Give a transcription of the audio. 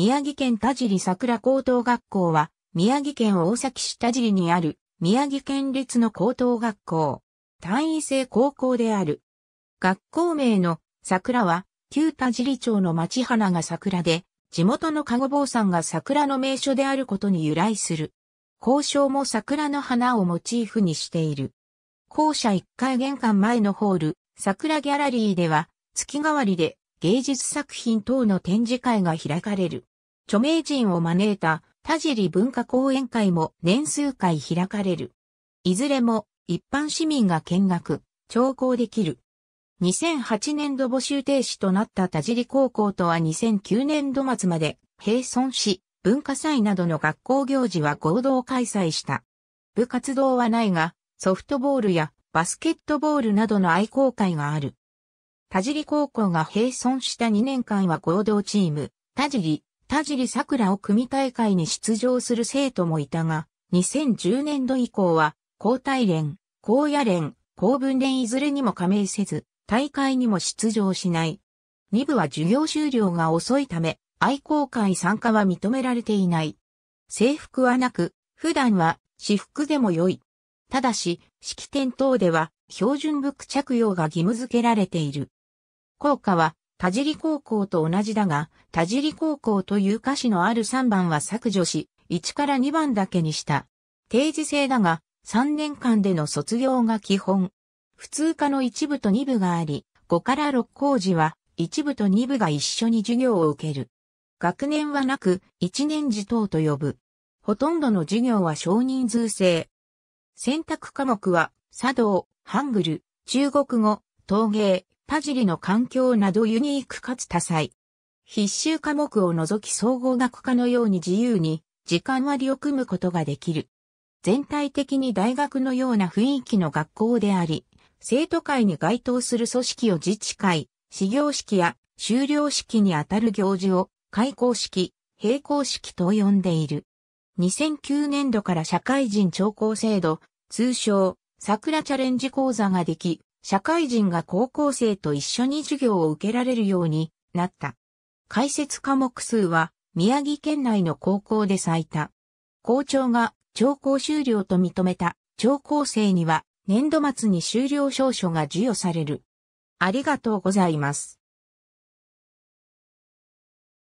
宮城県田尻桜高等学校は、宮城県大崎市田尻にある、宮城県立の高等学校。単位制高校である。学校名の桜は、旧田尻町の町花が桜で、地元の加護坊んが桜の名所であることに由来する。校章も桜の花をモチーフにしている。校舎1階玄関前のホール、桜ギャラリーでは、月替わりで芸術作品等の展示会が開かれる。著名人を招いた田尻文化講演会も年数回開かれる。いずれも一般市民が見学、聴講できる。2008年度募集停止となった田尻高校とは2009年度末まで並存し、文化祭などの学校行事は合同開催した。部活動はないが、ソフトボールやバスケットボールなどの愛好会がある。田尻高校が並存した2年間は合同チーム、田尻、田尻桜を組大会に出場する生徒もいたが、2010年度以降は、高体連、高野連、高分連いずれにも加盟せず、大会にも出場しない。2部は授業終了が遅いため、愛好会参加は認められていない。制服はなく、普段は私服でも良い。ただし、式典等では標準服着用が義務付けられている。効果は田尻高校と同じだが、田尻高校という歌詞のある3番は削除し、1から2番だけにした。定時制だが、3年間での卒業が基本。普通科の1部と2部があり、5から6校時は、1部と2部が一緒に授業を受ける。学年はなく、1年児等と呼ぶ。ほとんどの授業は少人数制。選択科目は、茶道、ハングル、中国語、陶芸、パジリの環境などユニークかつ多彩。必修科目を除き総合学科のように自由に時間割を組むことができる。全体的に大学のような雰囲気の学校であり、生徒会に該当する組織を自治会、始業式や修了式にあたる行事を開校式、閉校式と呼んでいる。2009年度から社会人聴講制度、通称、桜チャレンジ講座ができ、社会人が高校生と一緒に授業を受けられるようになった。解説科目数は宮城県内の高校で最多。校長が聴講終了と認めた聴講生には年度末に修了証書が授与される。ありがとうございます。